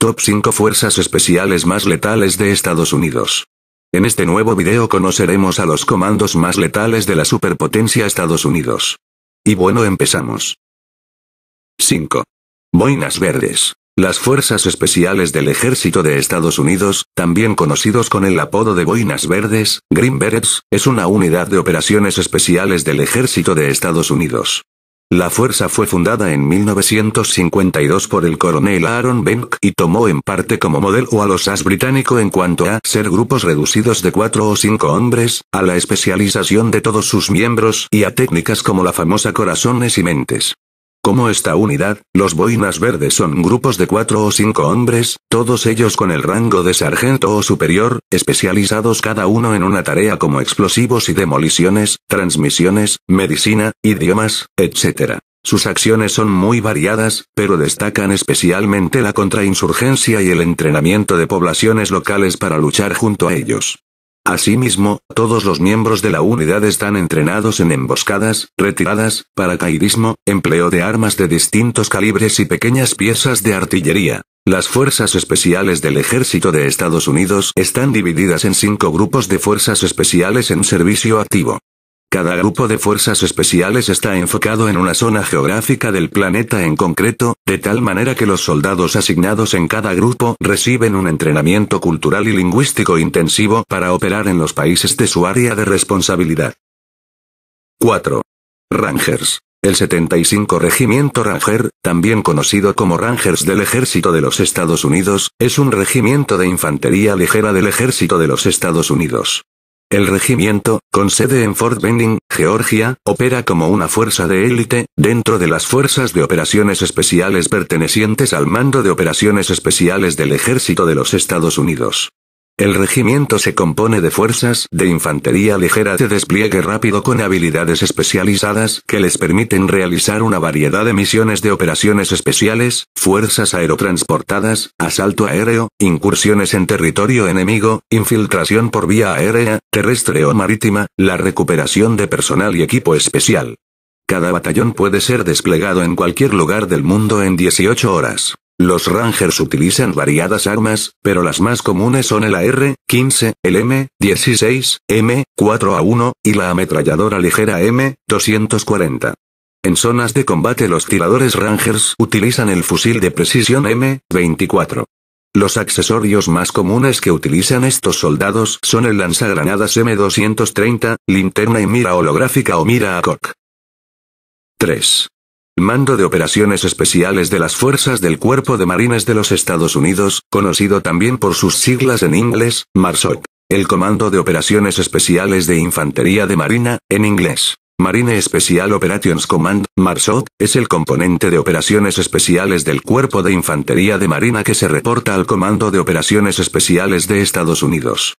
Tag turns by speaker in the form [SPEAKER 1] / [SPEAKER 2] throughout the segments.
[SPEAKER 1] Top 5 Fuerzas Especiales más letales de Estados Unidos. En este nuevo video conoceremos a los comandos más letales de la superpotencia Estados Unidos. Y bueno empezamos. 5. Boinas Verdes. Las Fuerzas Especiales del Ejército de Estados Unidos, también conocidos con el apodo de Boinas Verdes, Green Berets, es una unidad de operaciones especiales del Ejército de Estados Unidos. La fuerza fue fundada en 1952 por el coronel Aaron Benck y tomó en parte como modelo a los AS británico en cuanto a ser grupos reducidos de cuatro o cinco hombres, a la especialización de todos sus miembros y a técnicas como la famosa corazones y mentes. Como esta unidad, los boinas verdes son grupos de cuatro o cinco hombres, todos ellos con el rango de sargento o superior, especializados cada uno en una tarea como explosivos y demoliciones, transmisiones, medicina, idiomas, etc. Sus acciones son muy variadas, pero destacan especialmente la contrainsurgencia y el entrenamiento de poblaciones locales para luchar junto a ellos. Asimismo, todos los miembros de la unidad están entrenados en emboscadas, retiradas, paracaidismo, empleo de armas de distintos calibres y pequeñas piezas de artillería. Las fuerzas especiales del ejército de Estados Unidos están divididas en cinco grupos de fuerzas especiales en servicio activo. Cada grupo de fuerzas especiales está enfocado en una zona geográfica del planeta en concreto, de tal manera que los soldados asignados en cada grupo reciben un entrenamiento cultural y lingüístico intensivo para operar en los países de su área de responsabilidad. 4. Rangers. El 75 Regimiento Ranger, también conocido como Rangers del Ejército de los Estados Unidos, es un regimiento de infantería ligera del Ejército de los Estados Unidos. El regimiento, con sede en Fort Benning, Georgia, opera como una fuerza de élite, dentro de las fuerzas de operaciones especiales pertenecientes al mando de operaciones especiales del Ejército de los Estados Unidos. El regimiento se compone de fuerzas de infantería ligera de despliegue rápido con habilidades especializadas que les permiten realizar una variedad de misiones de operaciones especiales, fuerzas aerotransportadas, asalto aéreo, incursiones en territorio enemigo, infiltración por vía aérea, terrestre o marítima, la recuperación de personal y equipo especial. Cada batallón puede ser desplegado en cualquier lugar del mundo en 18 horas. Los Rangers utilizan variadas armas, pero las más comunes son el AR-15, el M-16, M-4A1, y la ametralladora ligera M-240. En zonas de combate los tiradores Rangers utilizan el fusil de precisión M-24. Los accesorios más comunes que utilizan estos soldados son el lanzagranadas M230, linterna y mira holográfica o mira a cock. 3. Mando de Operaciones Especiales de las Fuerzas del Cuerpo de Marines de los Estados Unidos, conocido también por sus siglas en inglés, MARSOC. El Comando de Operaciones Especiales de Infantería de Marina, en inglés. Marine Special Operations Command, MARSOC, es el componente de operaciones especiales del Cuerpo de Infantería de Marina que se reporta al Comando de Operaciones Especiales de Estados Unidos.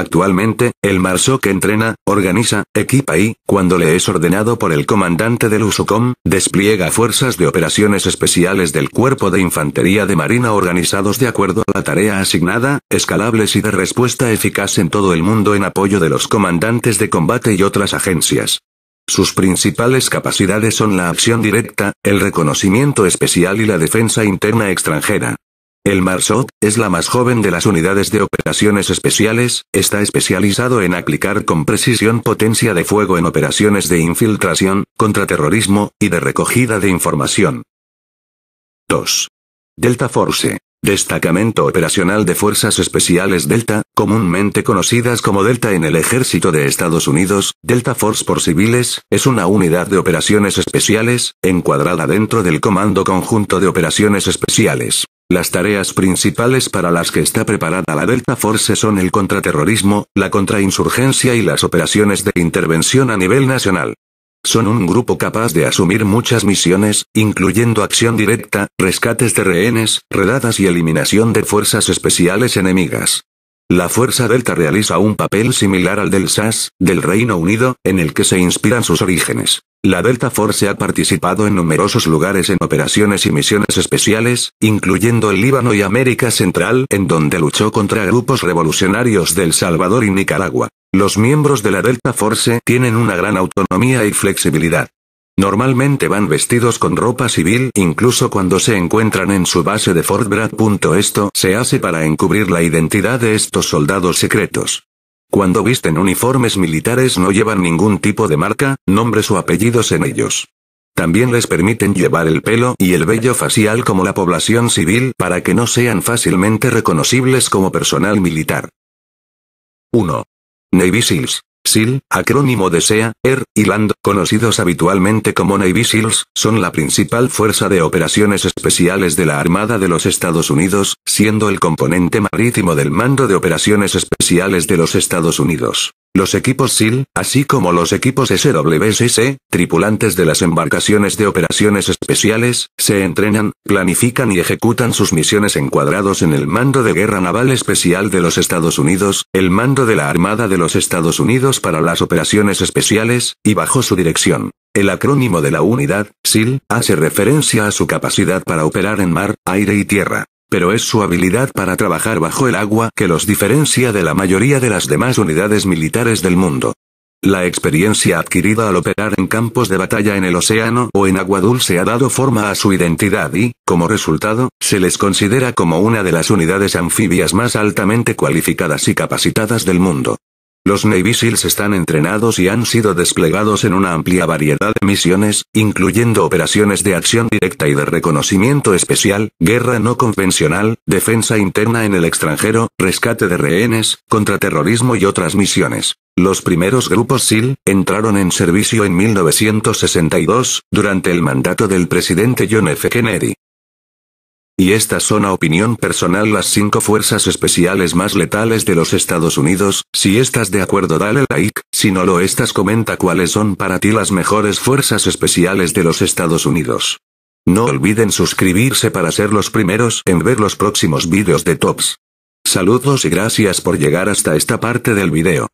[SPEAKER 1] Actualmente, el MARSOC entrena, organiza, equipa y, cuando le es ordenado por el comandante del USOCOM, despliega fuerzas de operaciones especiales del Cuerpo de Infantería de Marina organizados de acuerdo a la tarea asignada, escalables y de respuesta eficaz en todo el mundo en apoyo de los comandantes de combate y otras agencias. Sus principales capacidades son la acción directa, el reconocimiento especial y la defensa interna extranjera. El MARSOC, es la más joven de las unidades de operaciones especiales, está especializado en aplicar con precisión potencia de fuego en operaciones de infiltración, contraterrorismo, y de recogida de información. 2. Delta Force. Destacamento operacional de Fuerzas Especiales Delta, comúnmente conocidas como Delta en el Ejército de Estados Unidos, Delta Force por civiles, es una unidad de operaciones especiales, encuadrada dentro del Comando Conjunto de Operaciones Especiales. Las tareas principales para las que está preparada la Delta Force son el contraterrorismo, la contrainsurgencia y las operaciones de intervención a nivel nacional. Son un grupo capaz de asumir muchas misiones, incluyendo acción directa, rescates de rehenes, redadas y eliminación de fuerzas especiales enemigas. La Fuerza Delta realiza un papel similar al del SAS, del Reino Unido, en el que se inspiran sus orígenes. La Delta Force ha participado en numerosos lugares en operaciones y misiones especiales, incluyendo el Líbano y América Central, en donde luchó contra grupos revolucionarios del Salvador y Nicaragua. Los miembros de la Delta Force tienen una gran autonomía y flexibilidad. Normalmente van vestidos con ropa civil, incluso cuando se encuentran en su base de Fort Bragg. Esto se hace para encubrir la identidad de estos soldados secretos. Cuando visten uniformes militares no llevan ningún tipo de marca, nombres o apellidos en ellos. También les permiten llevar el pelo y el vello facial como la población civil para que no sean fácilmente reconocibles como personal militar. 1. Navy Seals. SIL, acrónimo de SEA, Air, y LAND, conocidos habitualmente como Navy SEALs, son la principal fuerza de operaciones especiales de la Armada de los Estados Unidos, siendo el componente marítimo del Mando de Operaciones Especiales de los Estados Unidos. Los equipos SIL, así como los equipos SWSC, tripulantes de las embarcaciones de operaciones especiales, se entrenan, planifican y ejecutan sus misiones encuadrados en el Mando de Guerra Naval Especial de los Estados Unidos, el Mando de la Armada de los Estados Unidos para las Operaciones Especiales, y bajo su dirección. El acrónimo de la unidad, SIL, hace referencia a su capacidad para operar en mar, aire y tierra pero es su habilidad para trabajar bajo el agua que los diferencia de la mayoría de las demás unidades militares del mundo. La experiencia adquirida al operar en campos de batalla en el océano o en agua dulce ha dado forma a su identidad y, como resultado, se les considera como una de las unidades anfibias más altamente cualificadas y capacitadas del mundo. Los Navy SEALs están entrenados y han sido desplegados en una amplia variedad de misiones, incluyendo operaciones de acción directa y de reconocimiento especial, guerra no convencional, defensa interna en el extranjero, rescate de rehenes, contraterrorismo y otras misiones. Los primeros grupos SEAL entraron en servicio en 1962, durante el mandato del presidente John F. Kennedy. Y estas son a opinión personal las cinco fuerzas especiales más letales de los Estados Unidos, si estás de acuerdo dale like, si no lo estás comenta cuáles son para ti las mejores fuerzas especiales de los Estados Unidos. No olviden suscribirse para ser los primeros en ver los próximos vídeos de Tops. Saludos y gracias por llegar hasta esta parte del video.